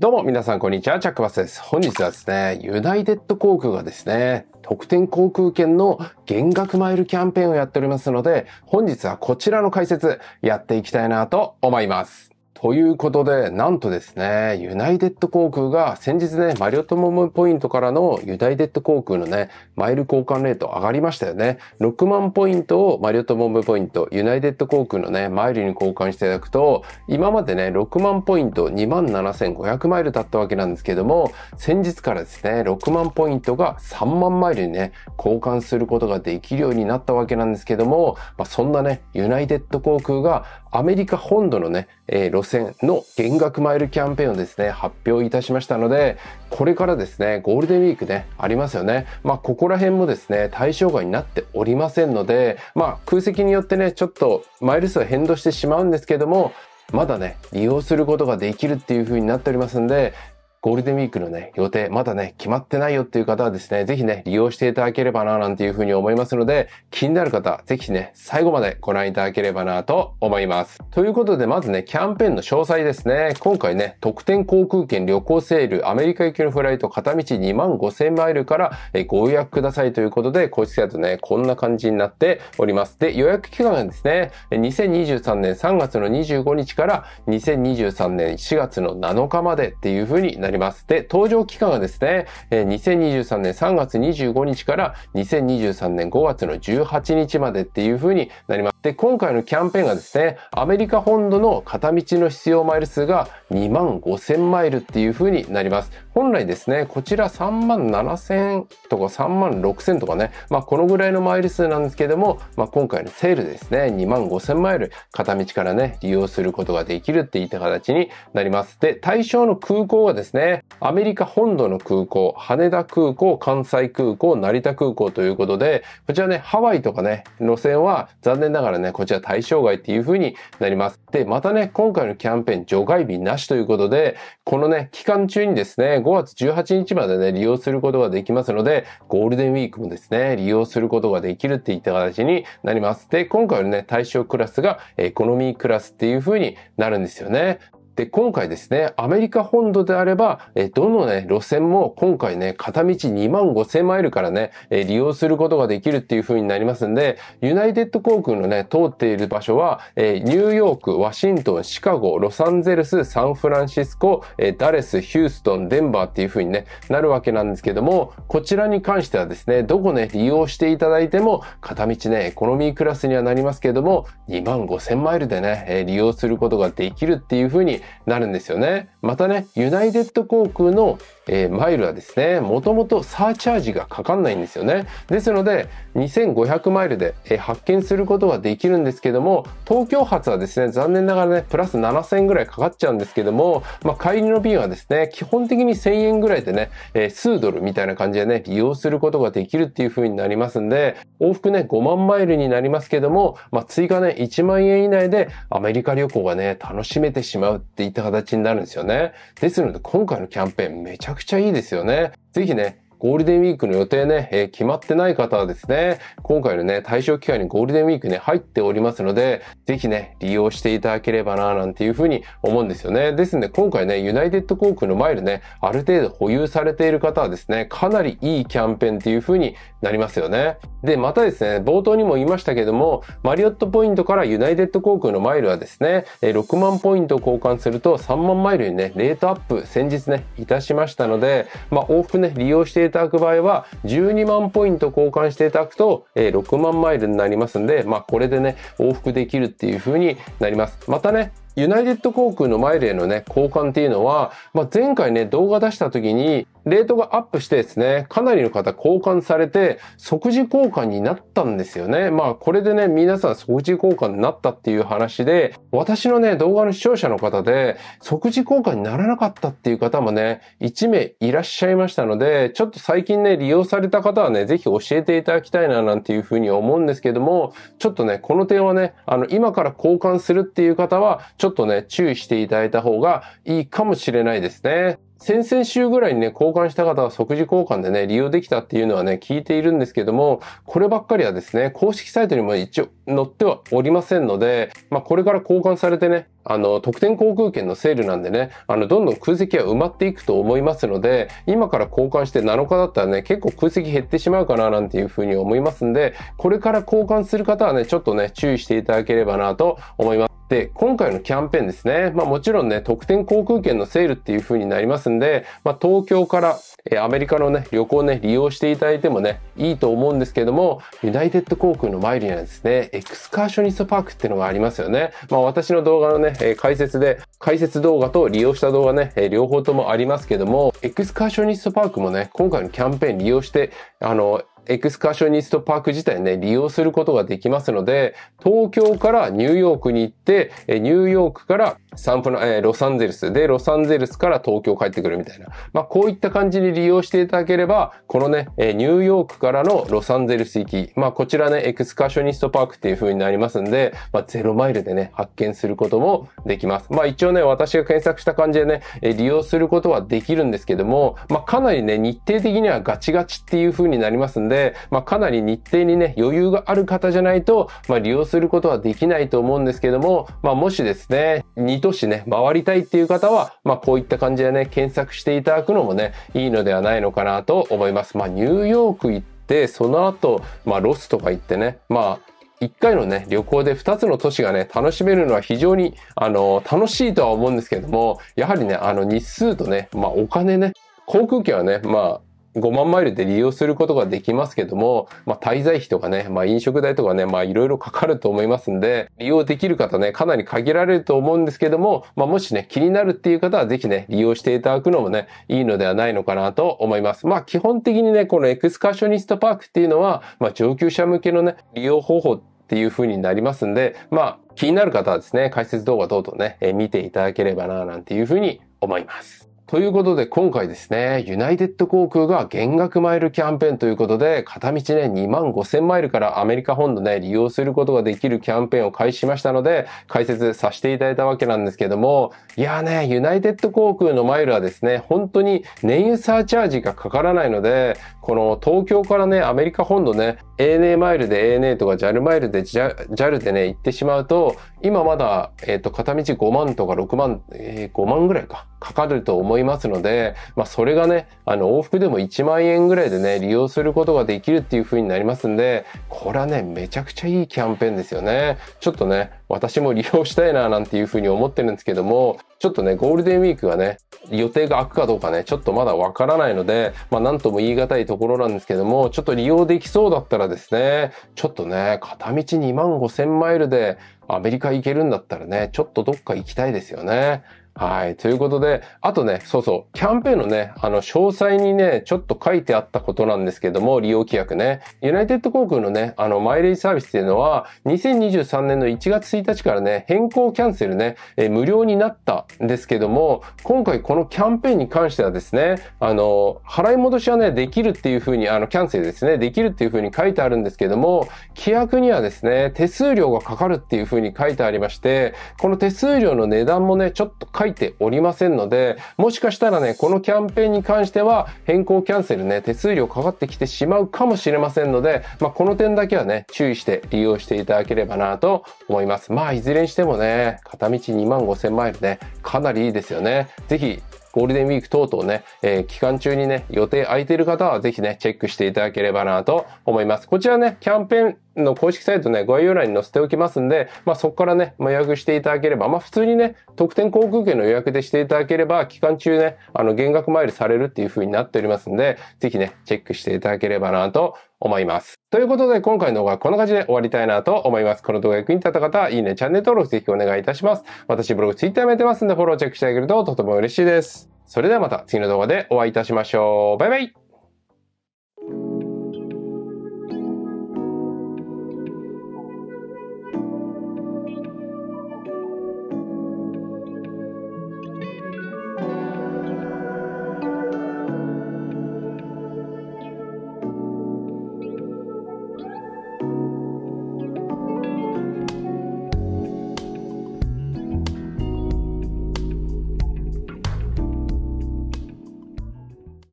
どうも皆さんこんにちは、チャックバスです。本日はですね、ユナイテッド航空がですね、特典航空券の減額マイルキャンペーンをやっておりますので、本日はこちらの解説やっていきたいなと思います。ということで、なんとですね、ユナイテッド航空が先日ね、マリオットモムポイントからのユナイテッド航空のね、マイル交換レート上がりましたよね。6万ポイントをマリオットモムポイント、ユナイテッド航空のね、マイルに交換していただくと、今までね、6万ポイント27,500マイルだったわけなんですけども、先日からですね、6万ポイントが3万マイルにね、交換することができるようになったわけなんですけども、まあ、そんなね、ユナイテッド航空がアメリカ本土のね、えー、路線の減額マイルキャンペーンをですね、発表いたしましたので、これからですね、ゴールデンウィークね、ありますよね。まあ、ここら辺もですね、対象外になっておりませんので、まあ、空席によってね、ちょっとマイル数は変動してしまうんですけども、まだね、利用することができるっていう風になっておりますんで、ゴールデンウィークのね、予定、まだね、決まってないよっていう方はですね、ぜひね、利用していただければな、なんていうふうに思いますので、気になる方、ぜひね、最後までご覧いただければな、と思います。ということで、まずね、キャンペーンの詳細ですね。今回ね、特典航空券旅行セール、アメリカ行きのフライト片道2万5000マイルからご予約くださいということで、こいつやとね、こんな感じになっております。で、予約期間がですね、2023年3月の25日から2023年4月の7日までっていうふうにななります。で、登場期間がですね、2023年3月25日から2023年5月の18日までっていう風になります。で、今回のキャンペーンがですね、アメリカ本土の片道の必要マイル数が2万5000マイルっていう風になります。本来ですね、こちら3万7000とか3万6000とかね、まあこのぐらいのマイル数なんですけども、まあ今回のセールですね、2万5000マイル片道からね、利用することができるっていった形になります。で、対象の空港はですね、アメリカ本土の空港、羽田空港、関西空港、成田空港ということで、こちらね、ハワイとかね、路線は残念ながらね、こちら対象外っていう風になります。で、またね、今回のキャンペーン除外日なししということで、このね、期間中にですね、5月18日までね、利用することができますので、ゴールデンウィークもですね、利用することができるっていった形になります。で、今回のね、対象クラスがエコノミークラスっていう風になるんですよね。で、今回ですね、アメリカ本土であれば、えどのね、路線も今回ね、片道2万5千マイルからね、え利用することができるっていう風になりますんで、ユナイテッド航空のね、通っている場所は、えニューヨーク、ワシントン、シカゴ、ロサンゼルス、サンフランシスコ、えダレス、ヒューストン、デンバーっていう風にね、なるわけなんですけども、こちらに関してはですね、どこね、利用していただいても、片道ね、エコノミークラスにはなりますけども、2万5千マイルでね、え利用することができるっていう風になるんですよね。またね、ユナイテッド航空のえー、マイルはですね、もともとサーチャージがかかんないんですよね。ですので、2500マイルで、えー、発券することはできるんですけども、東京発はですね、残念ながらね、プラス7000円ぐらいかかっちゃうんですけども、まあ、帰りの便はですね、基本的に1000円ぐらいでね、えー、数ドルみたいな感じでね、利用することができるっていう風になりますんで、往復ね、5万マイルになりますけども、まあ、追加ね、1万円以内でアメリカ旅行がね、楽しめてしまうっていった形になるんですよね。ですので、今回のキャンペーンめちゃくくちゃいいですよね。ぜひね、ゴールデンウィークの予定ね、えー、決まってない方はですね、今回のね、対象期間にゴールデンウィークね、入っておりますので、ぜひね、利用していただければな、なんていうふうに思うんですよね。ですので、今回ね、ユナイテッド航空のマイルね、ある程度保有されている方はですね、かなりいいキャンペーンっていうふうになりますよね。で、またですね、冒頭にも言いましたけども、マリオットポイントからユナイテッド航空のマイルはですね、6万ポイント交換すると3万マイルにね、レートアップ先日ね、いたしましたので、まあ、往復ね、利用しているいただく場合は、12万ポイント交換していただくと、えー、6万マイルになりますんで、まあ、これでね、往復できるっていう風になります。またね、ユナイテッド航空のマイルへのね、交換っていうのは、まあ、前回ね、動画出した時に、レートがアップしてですね、かなりの方交換されて、即時交換になったんですよね。まあ、これでね、皆さん即時交換になったっていう話で、私のね、動画の視聴者の方で、即時交換にならなかったっていう方もね、1名いらっしゃいましたので、ちょっと最近ね、利用された方はね、ぜひ教えていただきたいな、なんていうふうに思うんですけども、ちょっとね、この点はね、あの、今から交換するっていう方は、ちょっとね、注意していただいた方がいいかもしれないですね。先々週ぐらいにね、交換した方は即時交換でね、利用できたっていうのはね、聞いているんですけども、こればっかりはですね、公式サイトにも一応載ってはおりませんので、まあ、これから交換されてね、あの、特典航空券のセールなんでね、あの、どんどん空席は埋まっていくと思いますので、今から交換して7日だったらね、結構空席減ってしまうかななんていうふうに思いますんで、これから交換する方はね、ちょっとね、注意していただければなと思います。で、今回のキャンペーンですね。まあもちろんね、特典航空券のセールっていう風になりますんで、まあ東京から、えアメリカのね、旅行ね、利用していただいてもね、いいと思うんですけども、ユナイテッド航空の前にはですね、エクスカーショニストパークっていうのがありますよね。まあ私の動画のね、え解説で、解説動画と利用した動画ね、え両方ともありますけども、エクスカーショニストパークもね、今回のキャンペーン利用して、あの、エクスカーショニストパーク自体ね、利用することができますので、東京からニューヨークに行って、ニューヨークからサンプル、えロサンゼルスで、ロサンゼルスから東京帰ってくるみたいな。まあ、こういった感じに利用していただければ、このね、えニューヨークからのロサンゼルス行き、まあ、こちらね、エクスカーショニストパークっていう風になりますんで、まあ、ゼロマイルでね、発見することもできます。まあ、一応ね、私が検索した感じでね、え利用することはできるんですけども、まあ、かなりね、日程的にはガチガチっていう風になりますんで、で、まあ、かなり日程にね、余裕がある方じゃないと、まあ、利用することはできないと思うんですけども、まあ、もしですね、2都市ね、回りたいっていう方は、まあ、こういった感じでね、検索していただくのもね、いいのではないのかなと思います。まあ、ニューヨーク行って、その後、まあ、ロスとか行ってね、まあ、一回のね、旅行で二つの都市がね、楽しめるのは非常に、あの、楽しいとは思うんですけども、やはりね、あの、日数とね、まあ、お金ね、航空券はね、まあ、5万マイルで利用することができますけども、まあ、滞在費とかね、まあ、飲食代とかね、まあ、いろいろかかると思いますんで、利用できる方ね、かなり限られると思うんですけども、まあ、もしね、気になるっていう方はぜひね、利用していただくのもね、いいのではないのかなと思います。まあ、基本的にね、このエクスカーショニストパークっていうのは、まあ、上級者向けのね、利用方法っていう風になりますんで、まあ、気になる方はですね、解説動画等々ね、え見ていただければな、なんていう風に思います。ということで今回ですね、ユナイテッド航空が減額マイルキャンペーンということで、片道ね、2万5000マイルからアメリカ本土ね、利用することができるキャンペーンを開始しましたので、解説させていただいたわけなんですけども、いやーね、ユナイテッド航空のマイルはですね、本当に燃油サーチャージがかからないので、この東京からね、アメリカ本土ね、ANA マイルで ANA とか JAL マイルで JAL でね、行ってしまうと、今まだ、えっ、と、片道5万とか6万、えー、5万ぐらいか、かかると思いますので、まあ、それがね、あの、往復でも1万円ぐらいでね、利用することができるっていう風になりますんで、これはね、めちゃくちゃいいキャンペーンですよね。ちょっとね、私も利用したいななんていうふうに思ってるんですけども、ちょっとね、ゴールデンウィークがね、予定が空くかどうかね、ちょっとまだわからないので、まあなんとも言い難いところなんですけども、ちょっと利用できそうだったらですね、ちょっとね、片道2万5千マイルでアメリカ行けるんだったらね、ちょっとどっか行きたいですよね。はい。ということで、あとね、そうそう、キャンペーンのね、あの、詳細にね、ちょっと書いてあったことなんですけども、利用規約ね。ユナイテッド航空のね、あの、マイレージサービスっていうのは、2023年の1月1日からね、変更キャンセルね、え無料になったんですけども、今回このキャンペーンに関してはですね、あの、払い戻しはね、できるっていうふうに、あの、キャンセルですね、できるっていうふうに書いてあるんですけども、規約にはですね、手数料がかかるっていうふうに書いてありまして、この手数料の値段もね、ちょっと書いていておりませんので、もしかしたらね、このキャンペーンに関しては変更キャンセルね、手数料かかってきてしまうかもしれませんので、まあ、この点だけはね、注意して利用していただければなと思います。まあ、いずれにしてもね、片道2万5千マイルね、かなりいいですよね。ぜひ、ゴールデンウィーク等々ね、えー、期間中にね、予定空いてる方はぜひね、チェックしていただければなと思います。こちらね、キャンペーンの公式サイトね、概要欄に載せておきますんで、まあ、そこからね、予約していただければ、まあ、普通にね、特典航空券の予約でしていただければ、期間中ね、あの、減額マイルされるっていう風になっておりますんで、ぜひね、チェックしていただければなと思います。ということで、今回の動画はこんな感じで終わりたいなと思います。この動画役に立った方は、いいね、チャンネル登録ぜひお願いいたします。私、ブログ、ツイッターもやってますんで、フォローチェックしてあげるととても嬉しいです。それではまた次の動画でお会いいたしましょう。バイバイ